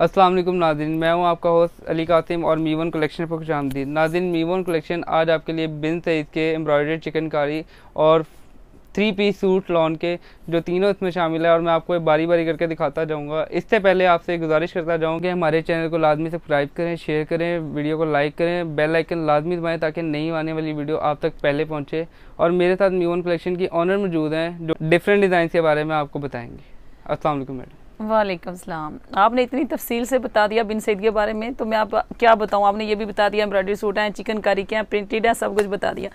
अस्सलाम वालेकुम नाजिन मैं हूं आपका होस्ट अली कासिम और मीवन कलेक्शन पर खुश आमदीद नाजिन मीवन कलेक्शन आज आपके लिए बिन सईद के एम्ब्रॉयडर्ड चिकनकारी और थ्री पीस सूट लॉन के जो तीनों इसमें शामिल है और मैं आपको बारी बारी करके दिखाता जाऊंगा इससे पहले आपसे गुजारिश करता जाऊँ कि हमारे चैनल को लाजमी सब्सक्राइब करें शेयर करें वीडियो को लाइक करें बेल आइकन लाजमी दबाएँ ताकि नई आने वाली वीडियो आप तक पहले पहुँचे और मेरे साथ मीवन कलेक्शन की ऑनर मौजूद हैं जो डिफरेंट डिज़ाइन के बारे में आपको बताएँगे असल मैडम वालेकुम सलाम आपने इतनी तफसील से बता दिया बिन सईद के बारे में तो मैं आप क्या बताऊँ आपने ये भी बता दिया एम्ब्रॉयडरी सूट हैं चिकन कारी के हैं प्रिंटेड हैं सब कुछ बता दिया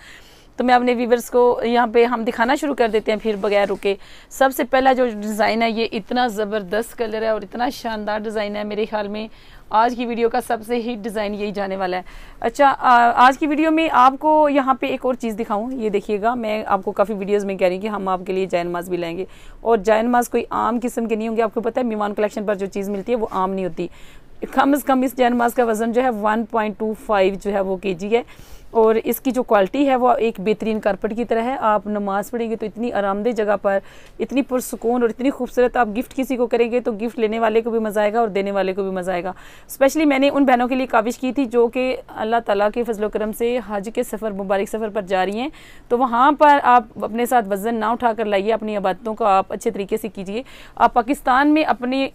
तो मैं अपने व्यूवर्स को यहाँ पे हम दिखाना शुरू कर देते हैं फिर बगैर रुके सबसे पहला जो डिज़ाइन है ये इतना ज़बरदस्त कलर है और इतना शानदार डिज़ाइन है मेरे ख्याल में आज की वीडियो का सबसे हिट डिज़ाइन यही जाने वाला है अच्छा आ, आज की वीडियो में आपको यहाँ पे एक और चीज़ दिखाऊँ ये देखिएगा मैं आपको काफ़ी वीडियोज़ में कह रही कि हम आपके लिए जैन माज भी लाएंगे और जैन माज कोई आम किस्म के नहीं होंगे आपको पता है मीमान कलेक्शन पर जो चीज़ मिलती है वो आम नहीं होती कम अज़ कम इस जैन माज का वज़न जो है वन जो है वो के है और इसकी जो क्वालिटी है वो एक बेहतरीन कारपेट की तरह है आप नमाज़ पढ़ेंगे तो इतनी आरामदेह जगह पर इतनी पुरसकून और इतनी खूबसूरत आप गिफ्ट किसी को करेंगे तो गिफ्ट लेने वाले को भी मज़ा आएगा और देने वाले को भी मज़ा आएगा स्पेशली मैंने उन बहनों के लिए काविश की थी जो कि अल्लाह ताला के फजल करम से हज के सफ़र मुबारक सफ़र पर जा रही हैं तो वहाँ पर आप अपने साथ वज़न ना उठा कर लाइए अपनी आबादतों को आप अच्छे तरीके से कीजिए आप पाकिस्तान में अपने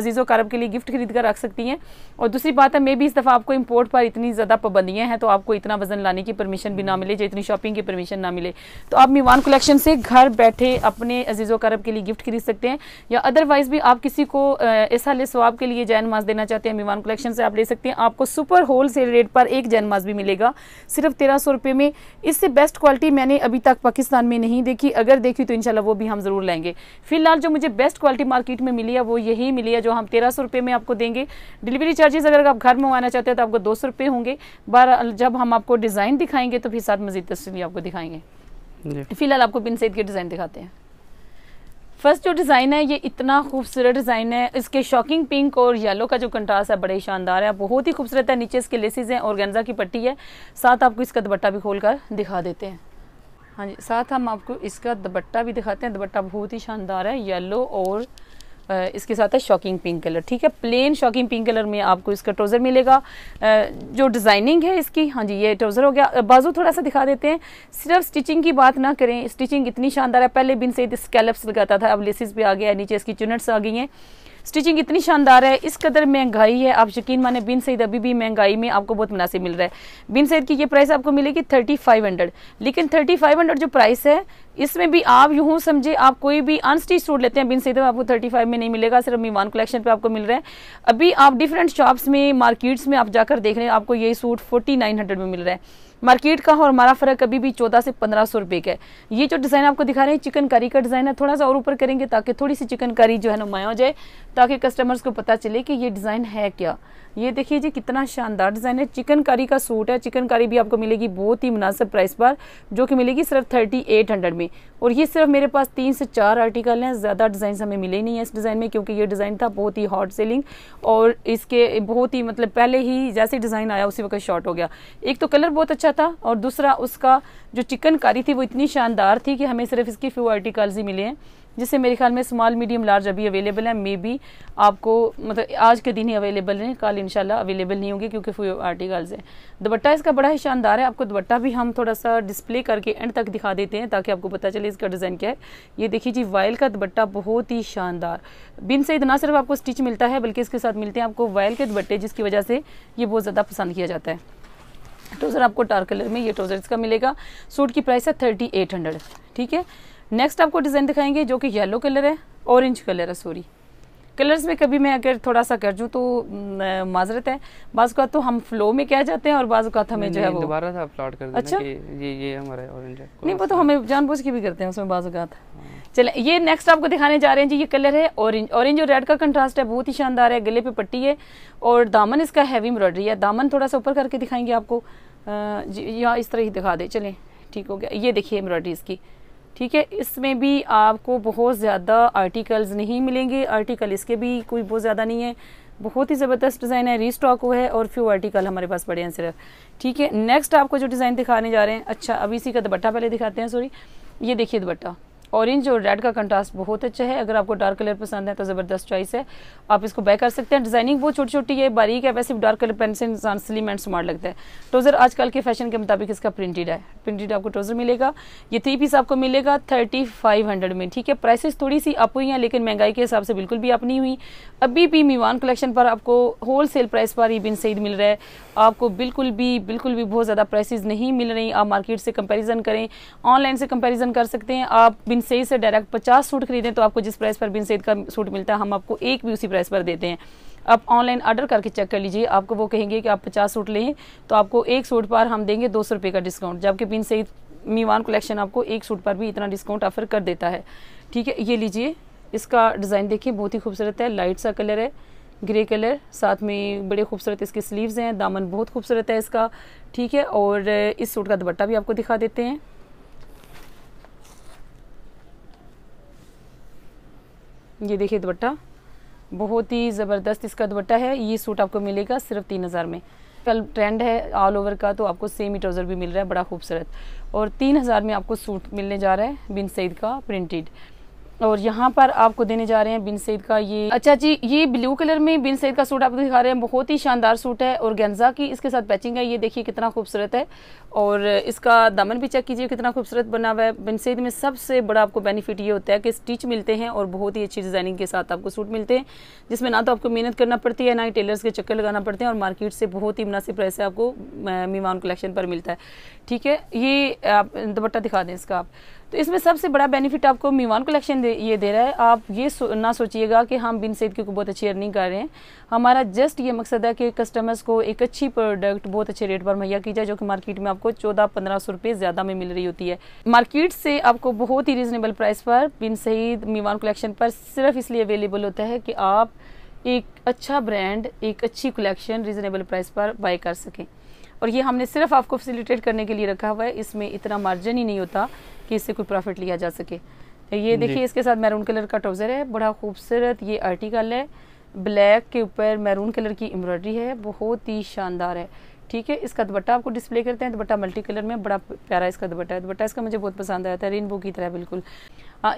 अजीज़ कारब के लिए गिफ्ट खरीद कर रख सकती हैं और दूसरी बात है मे भी इस दफ़ा आपको इम्पोर्ट पर इतनी ज़्यादा पाबंदियाँ हैं तो आपको इतना वज़न परमिशन लाने की परमिशन भी ना मिले या इतनी शॉपिंग की परमिशन ना मिले तो आप मीवान कलेक्शन से घर बैठे अपने अजीज़ वरब के लिए गिफ्ट खरीद सकते हैं या अदरवाइज भी आप किसी को इस हाल स्वाब के लिए जैन माज देना चाहते हैं मीवान कलेक्शन से आप ले सकते हैं आपको सुपर होल सेल रेट पर एक जैन माज भी मिलेगा सिर्फ तेरह सौ रुपये में इससे बेस्ट क्वालिटी मैंने अभी तक पाकिस्तान में नहीं देखी अगर देखी तो इनशाला वो भी हम ज़रूर लेंगे फिलहाल जो मुझे बेस्ट क्वालिटी मार्केट में मिली है वो यही मिली है जो हम तेरह सौ में आपको देंगे डिलीवरी चार्जेस अगर आप घर मंगवाना चाहते हैं तो आपको दो सौ होंगे बार जब हम आपको डिज़ाइन दिखाएंगे तो फिर साथ मजीद तस्वीर आपको दिखाएंगे फिलहाल आपको बिन सैद के डिज़ाइन दिखाते हैं फर्स्ट जो डिज़ाइन है ये इतना खूबसूरत डिज़ाइन है इसके शॉकिंग पिंक और येलो का जो कंट्रास्ट है बड़े शानदार है बहुत ही खूबसूरत है नीचे इसके लेसिस हैं और गेंजा की पट्टी है साथ आपको इसका दुपट्टा भी खोलकर दिखा देते हैं हाँ जी साथ हम आपको इसका दुपट्टा भी दिखाते हैं दुपट्टा बहुत ही शानदार है येलो और इसके साथ है शॉकिंग पिंक कलर ठीक है प्लेन शॉकिंग पिंक कलर में आपको इसका ट्रोज़र मिलेगा जो डिज़ाइनिंग है इसकी हाँ जी ये ट्रोज़र हो गया बाजू थोड़ा सा दिखा देते हैं सिर्फ स्टिचिंग की बात ना करें स्टिचिंग इतनी शानदार है पहले बिन से स्कैलप्स लगाता था अब लेसिस भी आ गया नीचे इसकी चुनट्स आ गई हैं स्टिचिंग इतनी शानदार है इस कदर महंगाई है आप यकीन माने बिन सईद अभी भी महंगाई में आपको बहुत मुनासिब मिल रहा है बिन सईद की ये प्राइस आपको मिलेगी थर्टी फाइव हंड्रेड लेकिन थर्टी फाइव हंड्रेड जो प्राइस है इसमें भी आप यूँ समझे आप कोई भी अनस्टिच सूट लेते हैं बिन सईद आपको थर्टी फाइव में नहीं मिलेगा सिर्फ मीवान कलेक्शन पर आपको मिल रहा है अभी आप डिफरेंट शॉप्स में मार्केट्स में आप जाकर देख रहे हैं आपको ये सूट फोर्टी नाइन हंड्रेड में मिल रहा है मार्केट का और हमारा फ़र्क अभी भी चौदह से पंद्रह सौ रुपये का है ये जो डिज़ाइन आपको दिखा रहे हैं चिकनकारी का डिज़ाइन है थोड़ा सा और ऊपर करेंगे ताकि थोड़ी सी चिकनकारी जो है नुमाया हो जाए ताकि कस्टमर्स को पता चले कि ये डिज़ाइन है क्या ये देखिए जी कितना शानदार डिज़ाइन है चिकनकारी का सूट है चिकनकारी भी आपको मिलेगी बहुत ही मुनासिब प्राइस पर जो कि मिलेगी सिर्फ थर्टी एट हंड्रेड में और ये सिर्फ मेरे पास तीन से चार आर्टिकल हैं ज़्यादा डिज़ाइन हमें मिले नहीं है इस डिज़ाइन में क्योंकि ये डिज़ाइन था बहुत ही हॉट सेलिंग और इसके बहुत ही मतलब पहले ही जैसे डिज़ाइन आया उसी वक्त शॉर्ट हो गया एक तो कलर बहुत अच्छा अच्छा था और दूसरा उसका जो चिकन कारी थी वो इतनी शानदार थी कि हमें सिर्फ इसकी फ्यू आर्टिकल्स ही मिले हैं जिससे मेरे ख्याल में स्मॉल मीडियम लार्ज अभी अवेलेबल है मे बी आपको मतलब आज के दिन ही अवेलेबल हैं कल इनशाला अवेलेबल नहीं होंगे क्योंकि फ्यू आर्टिकल्स हैं दुपट्टा इसका बड़ा ही शानदार है आपको दुपट्टा भी हम थोड़ा सा डिस्प्ले करके एंड तक दिखा देते हैं ताकि आपको पता चले इसका डिज़ाइन क्या है ये देखिए जी वायल का दुपट्टा बहुत ही शानदार बिन सईद ना सिर्फ आपको स्टिच मिलता है बल्कि इसके साथ मिलते हैं आपको वायल के दुपट्टे जिसकी वजह से ये बहुत ज़्यादा पसंद किया जाता है ट्रोजर आपको डार्क कलर में ये ट्रोजर इसका मिलेगा सूट की प्राइस है थर्टी एट हंड्रेड ठीक है नेक्स्ट आपको डिज़ाइन दिखाएंगे जो कि येलो कलर है ऑरेंज कलर है सॉरी कलर्स में कभी मैं अगर थोड़ा सा कर जूँ तो माजरत है बाज़ तो हम फ्लो में क्या जाते हैं और बाज़ हमें जो है वो दोबारा से अपलोड कर अच्छा ये ये हमारा नहीं वो तो हमें जानबूझ के भी करते हैं उसमें बाज़ हाँ। चले ये नेक्स्ट आपको दिखाने जा रहे हैं जी ये कलर है ऑरेंज ऑरेंज और रेड का कंट्रास्ट है बहुत ही शानदार है गले पे पट्टी है और दामन इसका हैवी एम्ब्रॉयडरी है दामन थोड़ा सा ऊपर करके दिखाएंगे आपको जी या इस तरह ही दिखा दे चलें ठीक हो गया ये देखिए एम्ब्रॉयडरी इसकी ठीक है इसमें भी आपको बहुत ज़्यादा आर्टिकल्स नहीं मिलेंगे आर्टिकल इसके भी कोई बहुत ज़्यादा नहीं है बहुत ही ज़बरदस्त डिज़ाइन है रीस्टॉक हुआ है और फ्यू आर्टिकल हमारे पास पड़े हैं सिर्फ ठीक है नेक्स्ट आपको जो डिज़ाइन दिखाने जा रहे हैं अच्छा अभी इसी का दुपट्टा पहले दिखाते हैं सॉरी ये देखिए दुपट्टा ऑरेंज और रेड का कंट्रास्ट बहुत अच्छा है अगर आपको डार्क कलर पसंद है तो ज़बरदस्त चॉइस है आप इसको बाय कर सकते हैं डिज़ाइनिंग वो छोटी छोटी है बारीक है वैसे डार्क कलर पेन से इंसान स्लिम एंड स्मार्ट लगता है ट्रोज़र आजकल के फैशन के मुताबिक इसका प्रिंटेड है प्रिंटेड आपको ट्रोज़र मिलेगा ये थ्री पीस आपको मिलेगा थर्टी फाइव हंड्रेड में ठीक है प्राइसेस थोड़ी सी अप हुई हैं लेकिन महंगाई के हिसाब से बिल्कुल भी अप नहीं हुई अभी भी मीवान कलेक्शन पर आपको होल सेल प्राइस पर ही बिन सईद मिल रहा है आपको बिल्कुल भी बिल्कुल भी बहुत ज़्यादा प्राइसेस नहीं मिल रही आप मार्केट से कंपैरिजन करें ऑनलाइन से कंपैरिजन कर सकते हैं आप बिन सईद से डायरेक्ट पचास सूट खरीदें तो आपको जिस प्राइस पर बिन सईद का सूट मिलता है हम आपको एक भी उसी प्राइस पर देते हैं आप ऑनलाइन ऑर्डर करके चेक कर लीजिए आपको वो कहेंगे कि आप पचास सूट लें तो आपको एक सूट पर हम देंगे दो सौ रुपये का डिस्काउंट जबकि बिन सईद मीवान कलेक्शन आपको एक सूट पर भी इतना डिस्काउंट ऑफर कर देता है ठीक है ये लीजिए इसका डिज़ाइन देखिए बहुत ही खूबसूरत है लाइट सा कलर है ग्रे कलर साथ में बड़े खूबसूरत इसके स्लीव्स हैं दामन बहुत खूबसूरत है इसका ठीक है और इस सूट का दुपट्टा भी आपको दिखा देते हैं ये देखिए दुपट्टा बहुत ही ज़बरदस्त इसका दुपट्टा है ये सूट आपको मिलेगा सिर्फ तीन हज़ार में कल ट्रेंड है ऑल ओवर का तो आपको सेम ही ट्राउज़र भी मिल रहा है बड़ा खूबसूरत और तीन हज़ार में आपको सूट मिलने जा रहा है बिन सईद का प्रिंटेड और यहाँ पर आपको देने जा रहे हैं बिन सईद का ये अच्छा जी ये ब्लू कलर में बिन सईद का सूट आपको दिखा रहे हैं बहुत ही शानदार सूट है और गेंजा की इसके साथ पैचिंग है ये देखिए कितना खूबसूरत है और इसका दामन भी चेक कीजिए कितना खूबसूरत बना हुआ है बिन सईद में सबसे बड़ा आपको बेनिफिट ये होता है कि स्टिच मिलते हैं और बहुत ही अच्छी डिज़ाइनिंग के साथ आपको सूट मिलते हैं जिसमें ना तो आपको मेहनत करना पड़ती है ना ही टेलर्स के चक्कर लगाना पड़ते हैं और मार्केट से बहुत ही मुनासिब प्राइस आपको मीमान कलेक्शन पर मिलता है ठीक है ये आप दुपट्टा दिखा दें इसका आप तो इसमें सबसे बड़ा बेनिफिट आपको मीवान कलेक्शन दे, ये दे रहा है आप ये सो, ना सोचिएगा कि हम बिन सेब की बहुत अच्छी अर्निंग कर रहे हैं हमारा जस्ट ये मकसद है कि कस्टमर्स को एक अच्छी प्रोडक्ट बहुत अच्छे रेट पर मुहैया की जाए जो कि मार्केट में आपको चौदह पंद्रह सौ रुपये ज़्यादा में मिल रही होती है मार्केट से आपको बहुत ही रिजनेबल प्राइस पर बिन सईद मीवान कलेक्शन पर सिर्फ इसलिए अवेलेबल होता है कि आप एक अच्छा ब्रांड एक अच्छी कलेक्शन रीज़नेबल प्राइस पर बाई कर सकें और ये हमने सिर्फ आपको फैसिलिटेट करने के लिए रखा हुआ है इसमें इतना मार्जिन ही नहीं होता कि इससे कोई प्रॉफिट लिया जा सके तो ये देखिए इसके साथ मैरून कलर का ट्राउज़र है बड़ा खूबसूरत ये आर्टिकल है ब्लैक के ऊपर मैरून कलर की एम्ब्रॉयडरी है बहुत ही शानदार है ठीक है इसका दुपट्टा आपको डिस्प्ले करते हैं दुपट्टा मल्टी कलर में बड़ा प्यारा इसका दुपट्टा है दुपट्टा इसका मुझे बहुत पसंद आया था रेनबो की तरह बिल्कुल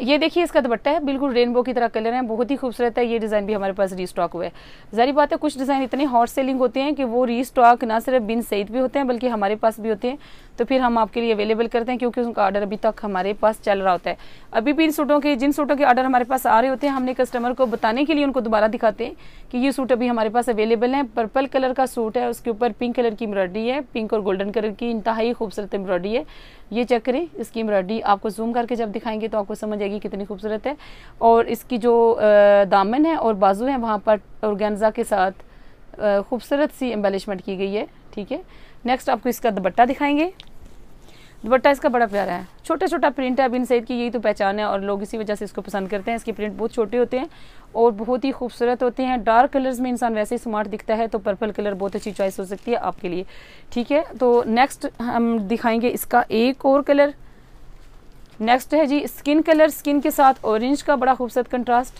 ये देखिए इसका दुपट्टा है बिल्कुल रेनबो की तरह कलर है बहुत ही खूबसूरत है ये डिज़ाइन भी हमारे पास रीस्टॉक हुआ है जारी बात है कुछ डिज़ाइन इतने हॉट सेलिंग होते हैं कि वो रीस्टॉक ना सिर्फ बिन सईद भी होते हैं बल्कि हमारे पास भी होते हैं तो फिर हम आपके लिए अवेलेबल करते हैं क्योंकि उनका ऑर्डर अभी तक हमारे पास चल रहा होता है अभी भी इन सूटों के जिन सूटों के ऑर्डर हमारे पास आ रहे होते हैं हमने कस्टमर को बताने के लिए उनको दोबारा दिखाते हैं कि ये सूट अभी हमारे पास अवेलेबल है पर्पल कलर का सूट है उसके ऊपर पिंक कलर की एम्ब्रॉयडरी है पिंक और गोल्डन कलर की इंतहाई खूबसूरत एम्ब्रॉयडरी है ये चेक करें इसकी एम्ब्रॉयडरी आपको जूम करके जब दिखाएंगे तो आपको समझ समझ आएगी कितनी खूबसूरत है और इसकी जो दामन है और बाजू है वहाँ पर औरगेंजा के साथ खूबसूरत सी एम्बेलिशमेंट की गई है ठीक है नेक्स्ट आपको इसका दुपट्टा दिखाएंगे दुपट्टा इसका बड़ा प्यारा है छोटा छोटा प्रिंट है अबिन सैद की यही तो पहचान है और लोग इसी वजह से इसको पसंद करते हैं इसके प्रिंट बहुत छोटे होते हैं और बहुत ही खूबसूरत होते हैं डार्क कलर्स में इंसान वैसे ही स्मार्ट दिखता है तो पर्पल कलर बहुत अच्छी चॉइस हो सकती है आपके लिए ठीक है तो नेक्स्ट हम दिखाएंगे इसका एक और कलर नेक्स्ट है जी स्किन कलर स्किन के साथ ऑरेंज का बड़ा खूबसूरत कंट्रास्ट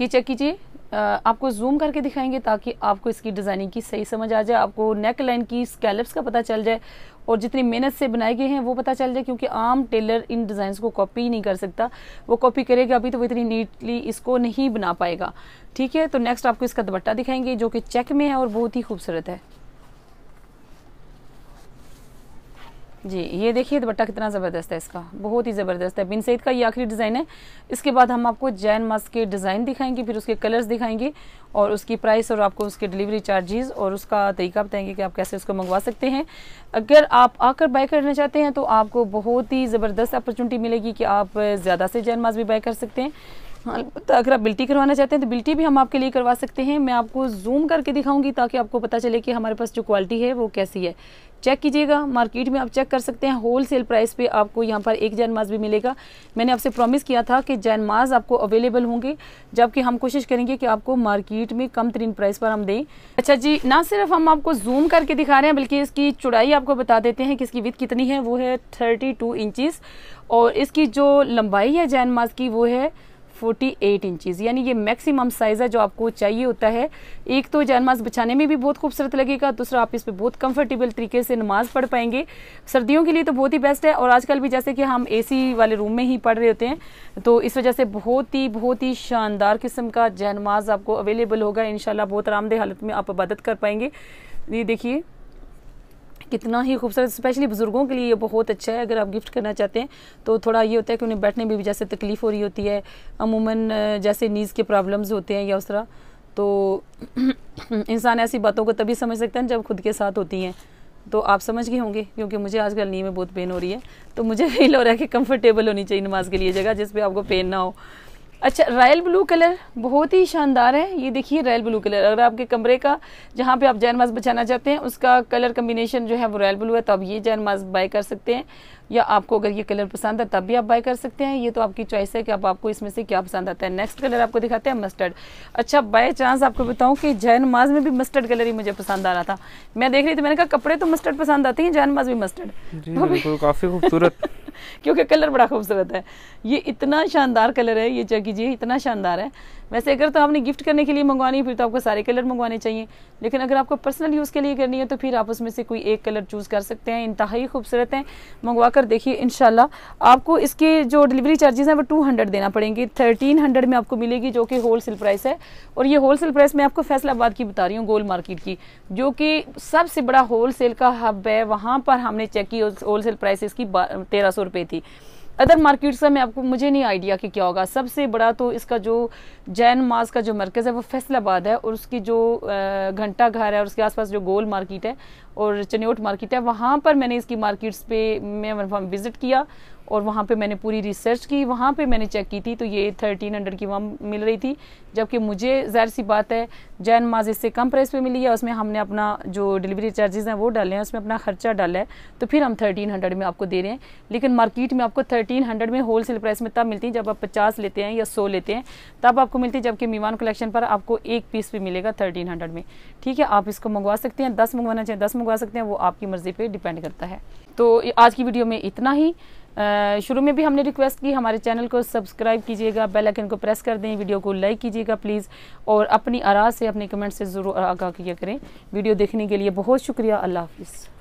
ये चेक कीजिए आपको जूम करके दिखाएंगे ताकि आपको इसकी डिज़ाइनिंग की सही समझ आ जाए आपको नेक लाइन की स्कैलप्स का पता चल जाए और जितनी मेहनत से बनाए गए हैं वो पता चल जाए क्योंकि आम टेलर इन डिज़ाइन को कॉपी नहीं कर सकता वो कॉपी करेगा अभी तो वो इतनी नीटली इसको नहीं बना पाएगा ठीक है तो नेक्स्ट आपको इसका दुपट्टा दिखाएंगे जो कि चेक में है और बहुत ही खूबसूरत है जी ये देखिए दुपट्टा कितना ज़बरदस्त है इसका बहुत ही ज़बरदस्त है बिन सईद का ये आखिरी डिज़ाइन है इसके बाद हम आपको जैन मास्क के डिज़ाइन दिखाएंगे फिर उसके कलर्स दिखाएंगे और उसकी प्राइस और आपको उसके डिलीवरी चार्जेस और उसका तरीका बताएंगे कि आप कैसे उसको मंगवा सकते हैं अगर आप आकर बाय करना चाहते हैं तो आपको बहुत ही ज़बरदस्त अपॉर्चुनिटी मिलेगी कि आप ज़्यादा से जैन मास्क भी बाय कर सकते हैं हाँ, तो अगर आप बिल्टी करवाना चाहते हैं तो बिल्टी भी हम आपके लिए करवा सकते हैं मैं आपको जूम करके दिखाऊंगी ताकि आपको पता चले कि हमारे पास जो क्वालिटी है वो कैसी है चेक कीजिएगा मार्केट में आप चेक कर सकते हैं होल सेल प्राइस पे आपको यहाँ पर एक जैन भी मिलेगा मैंने आपसे प्रॉमिस किया था कि जैन आपको अवेलेबल होंगे जबकि हम कोशिश करेंगे कि आपको मार्केट में कम तरीन प्राइस पर हम दें अच्छा जी ना सिर्फ हम आपको जूम करके दिखा रहे हैं बल्कि इसकी चुड़ाई आपको बता देते हैं कि इसकी विथ कितनी है वो है थर्टी टू और इसकी जो लंबाई है जैन की वो है फोर्टी एट इंचज़ यानी ये मैक्सिमम साइज़ है जो आपको चाहिए होता है एक तो जानमाज बिछाने में भी बहुत खूबसूरत लगेगा दूसरा आप इस पर बहुत कंफर्टेबल तरीके से नमाज़ पढ़ पाएंगे सर्दियों के लिए तो बहुत ही बेस्ट है और आजकल भी जैसे कि हम एसी वाले रूम में ही पढ़ रहे होते हैं तो इस वजह से बहुत ही बहुत ही शानदार किस्म का जानमाज आपको अवेलेबल होगा इन बहुत आरामदेह हालत में आप इबादत कर पाएंगे ये देखिए कितना ही खूबसूरत स्पेशली बुज़ुर्गों के लिए ये बहुत अच्छा है अगर आप गिफ्ट करना चाहते हैं तो थोड़ा ये होता है कि उन्हें बैठने में भी जैसे तकलीफ़ हो रही होती है अमूमन जैसे नीज़ के प्रॉब्लम्स होते हैं या उस तरह तो इंसान ऐसी बातों को तभी समझ सकता है जब खुद के साथ होती हैं तो आप समझ गए होंगे क्योंकि मुझे आजकल नी में बहुत पेन हो रही है तो मुझे फील हो रहा है कि कंफर्टेबल होनी चाहिए नमाज के लिए जगह जिस पे आपको पेन ना हो अच्छा रॉयल ब्लू कलर बहुत ही शानदार है ये देखिए रॉयल ब्लू कलर अगर आपके कमरे का जहाँ पे आप जैन बचाना चाहते हैं उसका कलर कम्बिनेशन जो है वो रॉयल ब्लू है तो आप ये जैन बाय कर सकते हैं या आपको अगर ये कलर पसंद है तब भी आप बाय कर सकते हैं ये तो आपकी चॉइस है कि आप आपको इसमें से क्या पसंद आता है नेक्स्ट कलर आपको दिखाते हैं मस्टर्ड अच्छा बाई चांस आपको बताऊँ कि जैन माज में भी मस्टर्ड कलर ही मुझे पसंद आ रहा था मैं देख रही थी मैंने कहा कपड़े तो मस्टर्ड पसंद आते हैं जैन माज भी मस्टर्ड काफ़ी खूबसूरत क्योंकि कलर बड़ा खूबसूरत है ये इतना शानदार कलर है ये चेक कीजिए इतना शानदार है वैसे अगर तो आपने गिफ्ट करने के लिए मंगवानी है फिर तो आपको सारे कलर मंगवाने चाहिए लेकिन अगर आपको पर्सनल यूज़ के लिए करनी है तो फिर आप उसमें से कोई एक कलर चूज़ कर सकते हैं इंतहाई खूबसूरत है मंगवा कर देखिए इन आपको इसके जो डिलीवरी चार्जेस हैं वो टू हंड्रेड देना पड़ेंगे थर्टीन हंड्रेड में आपको मिलेगी जो कि होल सेल प्राइस है और ये होल सेल प्राइस मैं आपको फैसलाबाद की बता रही हूँ गोल मार्केट की जो कि सबसे बड़ा होल सेल का हब है वहाँ पर हमने चेक की होल सेल प्राइस इसकी तेरह सौ थी अदर मार्केट्स का मैं आपको मुझे नहीं आइडिया कि क्या होगा सबसे बड़ा तो इसका जो जैन मास का जो मरकज़ है वो फैसलाबाद है और उसकी जो घंटा घर है और उसके आसपास जो गोल मार्केट है और चनेट मार्केट है वहाँ पर मैंने इसकी मार्केट्स पे मैं विज़िट किया और वहाँ पे मैंने पूरी रिसर्च की वहाँ पे मैंने चेक की थी तो ये थर्टीन हंड्रेड की वहाँ मिल रही थी जबकि मुझे ज़ाहिर सी बात है जैन माज इससे कम प्राइस पे मिली है उसमें हमने अपना जो डिलीवरी चार्जेस हैं वो डाले हैं उसमें अपना खर्चा डाला है तो फिर हम थर्टीन हंड्रेड में आपको दे रहे हैं लेकिन मार्केट में आपको थर्टीन हंड्रेड में होल सेल प्राइस में तब मिलती है जब आप पचास लेते हैं या सौ लेते हैं तब आपको मिलती है जबकि मीवान कलेक्शन पर आपको एक पीस भी मिलेगा थर्टीन हंड्रेड में ठीक है आप इसको मंगवा सकते हैं दस मंगवाना चाहें दस मंगवा सकते हैं वो आपकी मर्ज़ी पर डिपेंड करता है तो आज की वीडियो में इतना ही शुरू में भी हमने रिक्वेस्ट की हमारे चैनल को सब्सक्राइब कीजिएगा बेल आइकन को प्रेस कर दें वीडियो को लाइक कीजिएगा प्लीज़ और अपनी आराज से अपने कमेंट से ज़रूर आगाह किया करें वीडियो देखने के लिए बहुत शुक्रिया अल्लाह हाफिज़